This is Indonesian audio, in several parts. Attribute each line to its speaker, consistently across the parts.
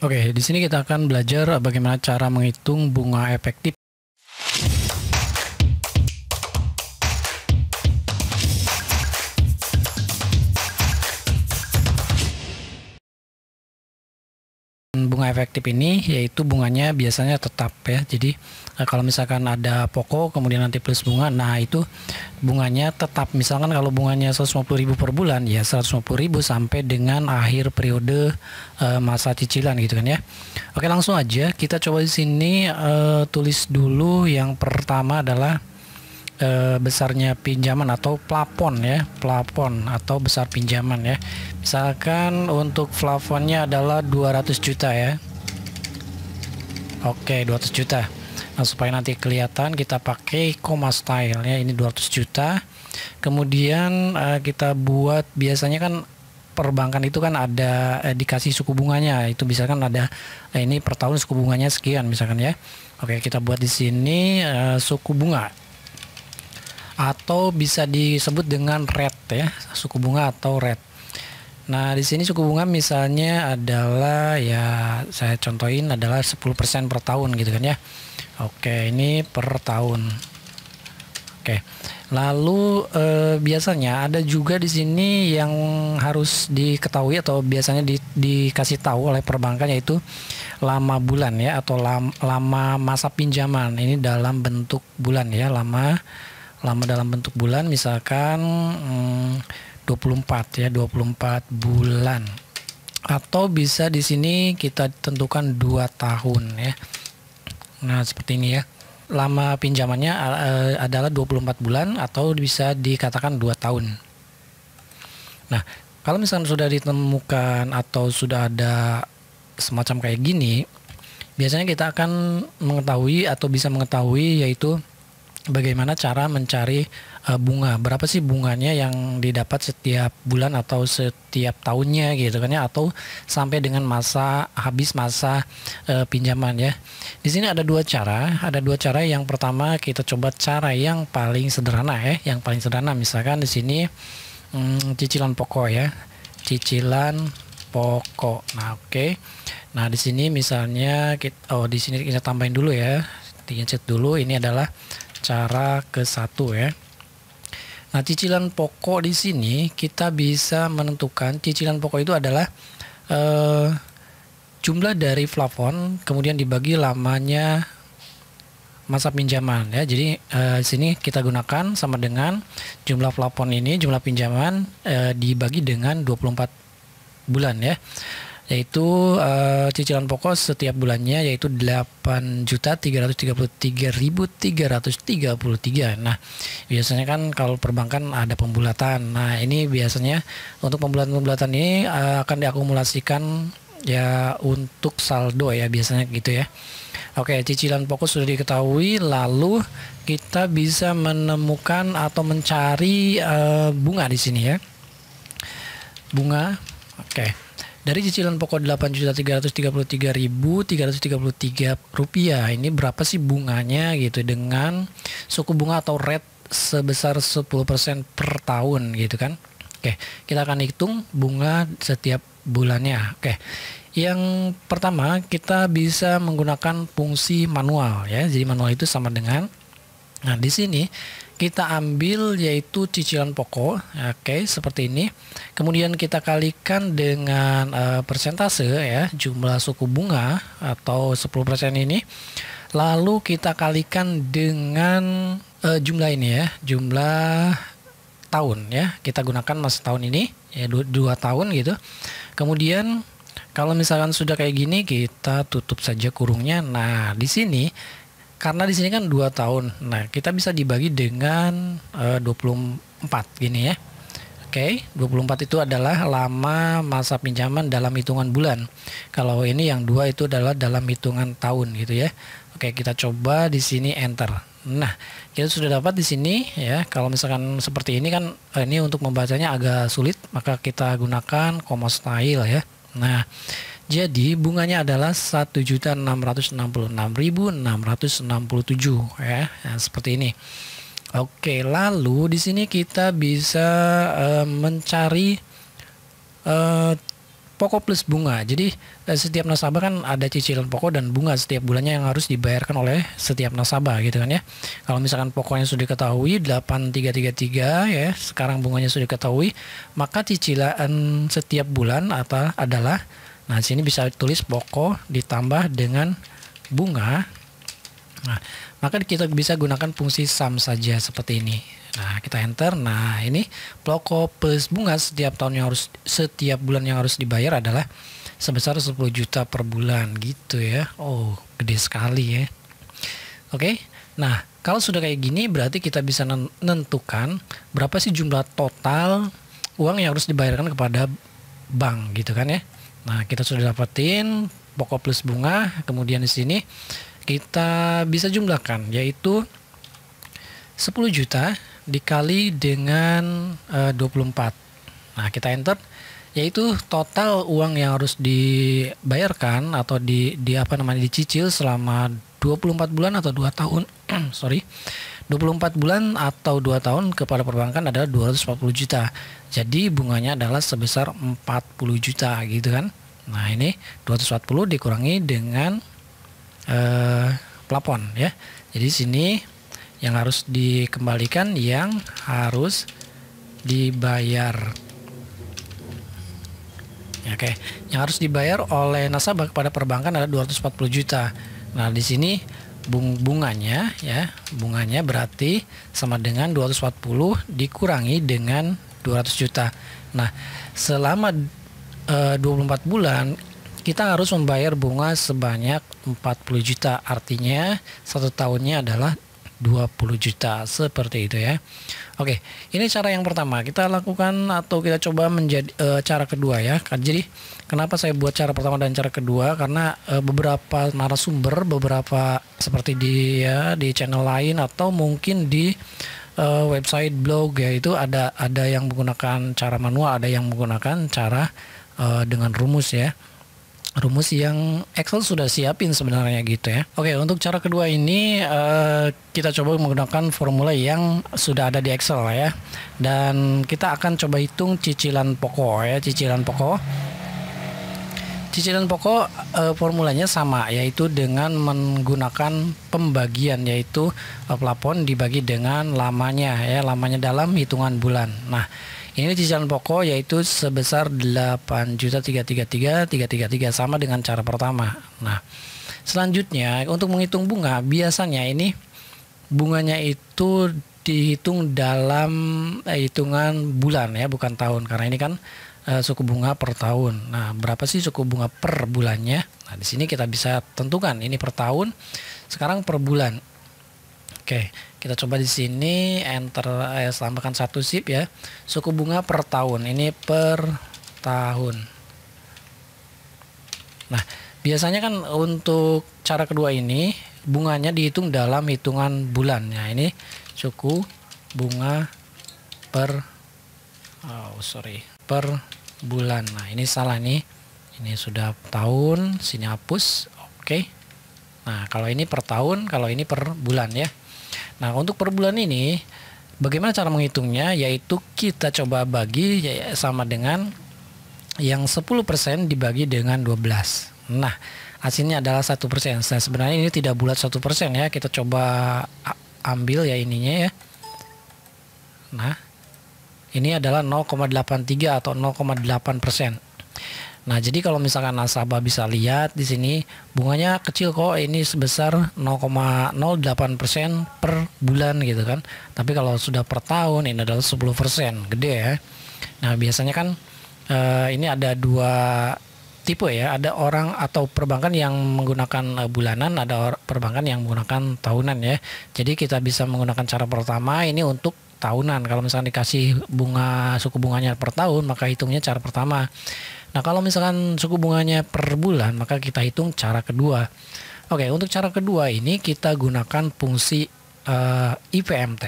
Speaker 1: Oke, di sini kita akan belajar bagaimana cara menghitung bunga efektif efektif ini yaitu bunganya biasanya tetap ya. Jadi eh, kalau misalkan ada pokok kemudian nanti plus bunga, nah itu bunganya tetap. Misalkan kalau bunganya 150.000 per bulan ya 150.000 sampai dengan akhir periode eh, masa cicilan gitu kan ya. Oke, langsung aja kita coba di sini eh, tulis dulu yang pertama adalah e, besarnya pinjaman atau plafon ya, plafon atau besar pinjaman ya. Misalkan untuk plafonnya adalah 200 juta ya. Oke, 200 juta. Nah, supaya nanti kelihatan kita pakai koma style ya, ini 200 juta. Kemudian e, kita buat biasanya kan perbankan itu kan ada eh, dikasih suku bunganya itu misalkan ada eh, ini per tahun suku bunganya sekian misalkan ya oke kita buat di sini eh, suku bunga atau bisa disebut dengan red ya, suku bunga atau red. Nah, di sini suku bunga misalnya adalah ya saya contohin adalah 10% per tahun gitu kan ya. Oke, ini per tahun. Oke. Lalu eh, biasanya ada juga di sini yang harus diketahui atau biasanya di, dikasih tahu oleh perbankan yaitu lama bulan ya atau lam, lama masa pinjaman. Ini dalam bentuk bulan ya, lama lama dalam bentuk bulan misalkan hmm, 24 ya 24 bulan atau bisa di sini kita tentukan 2 tahun ya. Nah, seperti ini ya. Lama pinjamannya eh, adalah 24 bulan atau bisa dikatakan 2 tahun. Nah, kalau misalnya sudah ditemukan atau sudah ada semacam kayak gini, biasanya kita akan mengetahui atau bisa mengetahui yaitu bagaimana cara mencari uh, bunga berapa sih bunganya yang didapat setiap bulan atau setiap tahunnya gitu kan ya atau sampai dengan masa habis masa uh, pinjaman ya di sini ada dua cara ada dua cara yang pertama kita coba cara yang paling sederhana ya yang paling sederhana misalkan di sini hmm, cicilan pokok ya cicilan pokok nah oke okay. nah di sini misalnya kita oh di sini kita tambahin dulu ya dicet dulu ini adalah cara ke satu ya. Nah, cicilan pokok di sini kita bisa menentukan cicilan pokok itu adalah eh, jumlah dari plafon kemudian dibagi lamanya masa pinjaman ya. Jadi eh, sini kita gunakan sama dengan jumlah plafon ini, jumlah pinjaman eh, dibagi dengan 24 bulan ya yaitu uh, cicilan pokok setiap bulannya yaitu 8.333.333. Nah, biasanya kan kalau perbankan ada pembulatan. Nah, ini biasanya untuk pembulatan-pembulatan ini uh, akan diakumulasikan ya untuk saldo ya biasanya gitu ya. Oke, cicilan pokok sudah diketahui lalu kita bisa menemukan atau mencari uh, bunga di sini ya. Bunga. Oke. Okay. Dari cicilan pokok delapan juta tiga tiga tiga tiga tiga ratus ratus puluh puluh ribu tiga rupiah ini berapa sih bunganya gitu dengan suku bunga atau rate sebesar sepuluh persen per tahun gitu kan. Oke, kita akan hitung bunga setiap bulannya. Oke. Yang pertama, kita bisa menggunakan fungsi manual ya. Jadi manual itu sama dengan Nah, di sini kita ambil yaitu cicilan pokok, oke, okay, seperti ini. Kemudian kita kalikan dengan uh, persentase ya, jumlah suku bunga atau 10% ini. Lalu kita kalikan dengan uh, jumlah ini ya, jumlah tahun ya. Kita gunakan masa tahun ini ya 2 dua tahun gitu. Kemudian kalau misalkan sudah kayak gini, kita tutup saja kurungnya. Nah, di sini karena di sini kan 2 tahun. Nah, kita bisa dibagi dengan eh, uh, 24 gini ya. Oke, okay, 24 itu adalah lama masa pinjaman dalam hitungan bulan. Kalau ini yang dua itu adalah dalam hitungan tahun gitu ya. Oke, okay, kita coba di sini enter. Nah, kita sudah dapat di sini ya. Kalau misalkan seperti ini kan eh, ini untuk membacanya agak sulit, maka kita gunakan koma style ya. Nah, jadi bunganya adalah 1.666.667 ya, ya seperti ini. Oke, lalu di sini kita bisa uh, mencari uh, pokok plus bunga. Jadi eh, setiap nasabah kan ada cicilan pokok dan bunga setiap bulannya yang harus dibayarkan oleh setiap nasabah gitu kan ya. Kalau misalkan pokoknya sudah diketahui 8333 ya, sekarang bunganya sudah diketahui, maka cicilan setiap bulan atau adalah Nah, sini bisa tulis pokok ditambah dengan bunga. Nah, maka kita bisa gunakan fungsi sum saja seperti ini. Nah, kita enter. Nah, ini pokok plus bunga setiap tahun yang harus setiap bulan yang harus dibayar adalah sebesar 10 juta per bulan gitu ya. Oh, gede sekali ya. Oke. Nah, kalau sudah kayak gini berarti kita bisa menentukan berapa sih jumlah total uang yang harus dibayarkan kepada bank gitu kan ya. Nah, kita sudah dapetin pokok plus bunga, kemudian di sini kita bisa jumlahkan yaitu 10 juta dikali dengan e, eh, 24. Nah, kita enter yaitu total uang yang harus dibayarkan atau di di apa namanya dicicil selama 24 bulan atau 2 tahun sorry 24 bulan atau 2 tahun kepada perbankan adalah 240 juta. Jadi bunganya adalah sebesar 40 juta gitu kan. Nah, ini 240 dikurangi dengan eh, plafon ya. Jadi sini yang harus dikembalikan yang harus dibayar. Oke, yang harus dibayar oleh nasabah kepada perbankan adalah 240 juta. Nah, di sini bung bunganya ya bunganya berarti sama dengan 240 dikurangi dengan 200 juta nah selama e, eh, 24 bulan kita harus membayar bunga sebanyak 40 juta artinya satu tahunnya adalah 20 juta seperti itu ya. Oke, ini cara yang pertama kita lakukan atau kita coba menjadi e, cara kedua ya. Kan, jadi kenapa saya buat cara pertama dan cara kedua karena e, beberapa narasumber beberapa seperti di ya di channel lain atau mungkin di e, website blog ya itu ada ada yang menggunakan cara manual, ada yang menggunakan cara e, dengan rumus ya rumus yang Excel sudah siapin sebenarnya gitu ya. Oke, untuk cara kedua ini uh, kita coba menggunakan formula yang sudah ada di Excel ya. Dan kita akan coba hitung cicilan pokok ya, cicilan pokok Cicilan pokok e, formulanya sama yaitu dengan menggunakan pembagian yaitu e, eh, plafon dibagi dengan lamanya ya lamanya dalam hitungan bulan. Nah, ini cicilan pokok yaitu sebesar 8.333.333 sama dengan cara pertama. Nah, selanjutnya untuk menghitung bunga biasanya ini bunganya itu dihitung dalam eh, hitungan bulan ya bukan tahun karena ini kan Eh, suku bunga per tahun. Nah, berapa sih suku bunga per bulannya? Nah, di sini kita bisa tentukan ini per tahun. Sekarang per bulan. Oke, kita coba di sini enter eh, tambahkan satu sip ya. Suku bunga per tahun. Ini per tahun. Nah, biasanya kan untuk cara kedua ini bunganya dihitung dalam hitungan bulan. Nah, ini suku bunga per oh sorry per bulan. Nah, ini salah nih. Ini sudah tahun, sini hapus. Oke. Okay. Nah, kalau ini per tahun, kalau ini per bulan ya. Nah, untuk per bulan ini bagaimana cara menghitungnya? Yaitu kita coba bagi ya, ya sama dengan yang 10% dibagi dengan 12. Nah, hasilnya adalah 1%. Nah, sebenarnya ini tidak bulat 1% ya. Kita coba ambil ya ininya ya. Nah, ini adalah 0,83 atau 0,8 persen. Nah, jadi kalau misalkan nasabah bisa lihat di sini bunganya kecil kok ini sebesar 0,08% persen per bulan gitu kan. Tapi kalau sudah per tahun ini adalah 10%, persen gede ya. Nah, biasanya kan eh, ini ada dua tipe ya. Ada orang atau perbankan yang menggunakan eh, bulanan, ada perbankan yang menggunakan tahunan ya. Jadi kita bisa menggunakan cara pertama ini untuk tahunan. Kalau misalkan dikasih bunga suku bunganya per tahun, maka hitungnya cara pertama. Nah, kalau misalkan suku bunganya per bulan, maka kita hitung cara kedua. Oke, untuk cara kedua ini kita gunakan fungsi uh, eh, IVMT.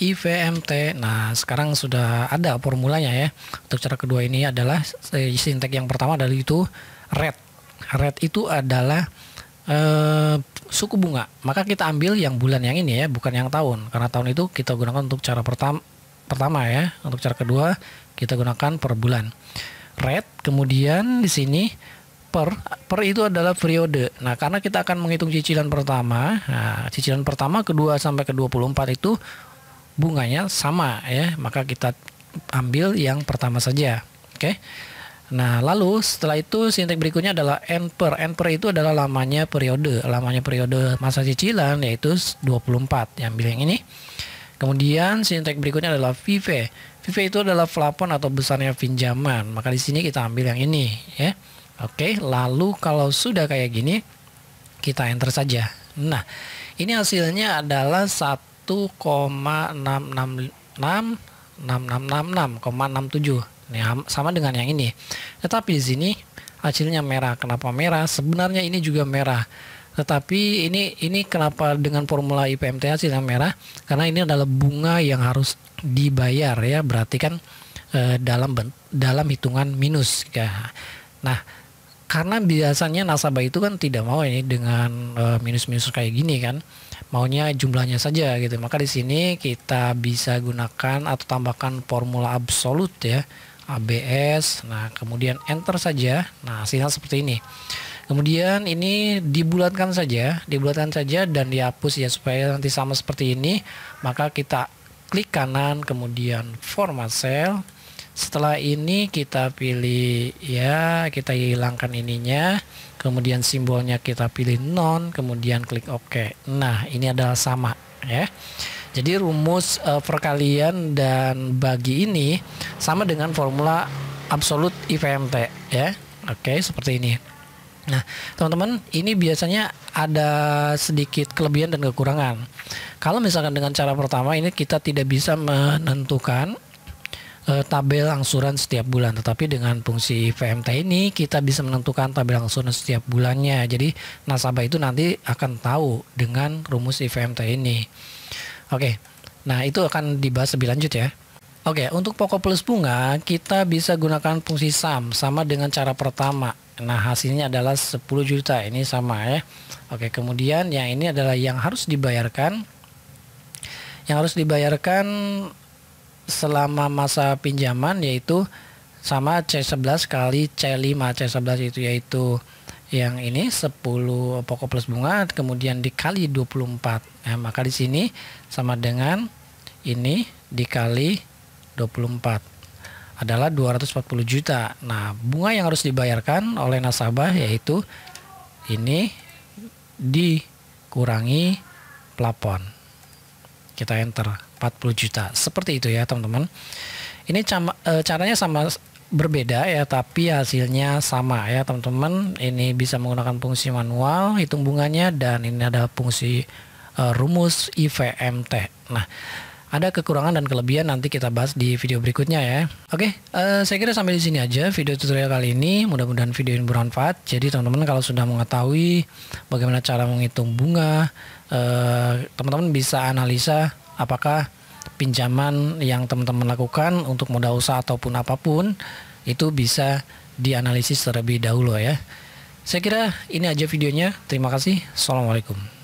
Speaker 1: IVMT. Nah, sekarang sudah ada formulanya ya. Untuk cara kedua ini adalah eh, sintek yang pertama dari itu red. Red itu adalah uh, suku bunga, maka kita ambil yang bulan yang ini ya, bukan yang tahun. Karena tahun itu kita gunakan untuk cara pertama pertama ya, untuk cara kedua kita gunakan per bulan. Red kemudian di sini per per itu adalah periode. Nah, karena kita akan menghitung cicilan pertama, nah, cicilan pertama kedua sampai ke 24 itu bunganya sama ya, maka kita ambil yang pertama saja. Oke. Okay? Nah, lalu setelah itu sintek berikutnya adalah n per. itu adalah lamanya periode. Lamanya periode masa cicilan yaitu 24 yang yang ini. Kemudian sintek berikutnya adalah VV. VV itu adalah plafon atau besarnya pinjaman. Maka di sini kita ambil yang ini ya. Oke, lalu kalau sudah kayak gini kita enter saja. Nah, ini hasilnya adalah enam 6666,67 sama dengan yang ini. Tetapi di sini hasilnya merah. Kenapa merah? Sebenarnya ini juga merah. Tetapi ini ini kenapa dengan formula IPMT hasilnya merah? Karena ini adalah bunga yang harus dibayar ya. Berarti kan e, dalam dalam hitungan minus ya. Nah, karena biasanya nasabah itu kan tidak mau ini dengan eh, minus-minus kayak gini kan maunya jumlahnya saja gitu maka di sini kita bisa gunakan atau tambahkan formula absolut ya ABS. Nah, kemudian enter saja. Nah, hasilnya seperti ini. Kemudian ini dibulatkan saja, dibulatkan saja dan dihapus ya supaya nanti sama seperti ini. Maka kita klik kanan kemudian format cell. Setelah ini kita pilih ya, kita hilangkan ininya. Kemudian simbolnya kita pilih non, kemudian klik OK. Nah, ini adalah sama ya. Jadi rumus uh, perkalian dan bagi ini sama dengan formula absolut IPMT ya. Oke, seperti ini. Nah, teman-teman, ini biasanya ada sedikit kelebihan dan kekurangan. Kalau misalkan dengan cara pertama ini kita tidak bisa menentukan eh, tabel angsuran setiap bulan, tetapi dengan fungsi VMT ini kita bisa menentukan tabel angsuran setiap bulannya. Jadi nasabah itu nanti akan tahu dengan rumus IVMT ini. Oke, nah itu akan dibahas lebih lanjut ya. Oke, untuk pokok plus bunga kita bisa gunakan fungsi sum sama dengan cara pertama. Nah, hasilnya adalah 10 juta. Ini sama ya. Oke, kemudian yang ini adalah yang harus dibayarkan yang harus dibayarkan selama masa pinjaman yaitu sama C11 kali C5 C11 itu yaitu yang ini 10 pokok plus bunga kemudian dikali 24 nah, maka di sini sama dengan ini dikali 24 adalah 240 juta nah bunga yang harus dibayarkan oleh nasabah yaitu ini dikurangi plafon kita enter 40 juta seperti itu ya teman-teman ini cama, eh, caranya sama berbeda ya tapi hasilnya sama ya teman-teman ini bisa menggunakan fungsi manual hitung bunganya dan ini ada fungsi uh, rumus IVMT nah ada kekurangan dan kelebihan nanti kita bahas di video berikutnya ya. Oke, uh, saya kira sampai di sini aja video tutorial kali ini. Mudah-mudahan video ini bermanfaat. Jadi teman-teman kalau sudah mengetahui bagaimana cara menghitung bunga, eh, teman-teman bisa analisa apakah pinjaman yang teman-teman lakukan untuk modal usaha ataupun apapun itu bisa dianalisis terlebih dahulu ya. Saya kira ini aja videonya. Terima kasih. Assalamualaikum.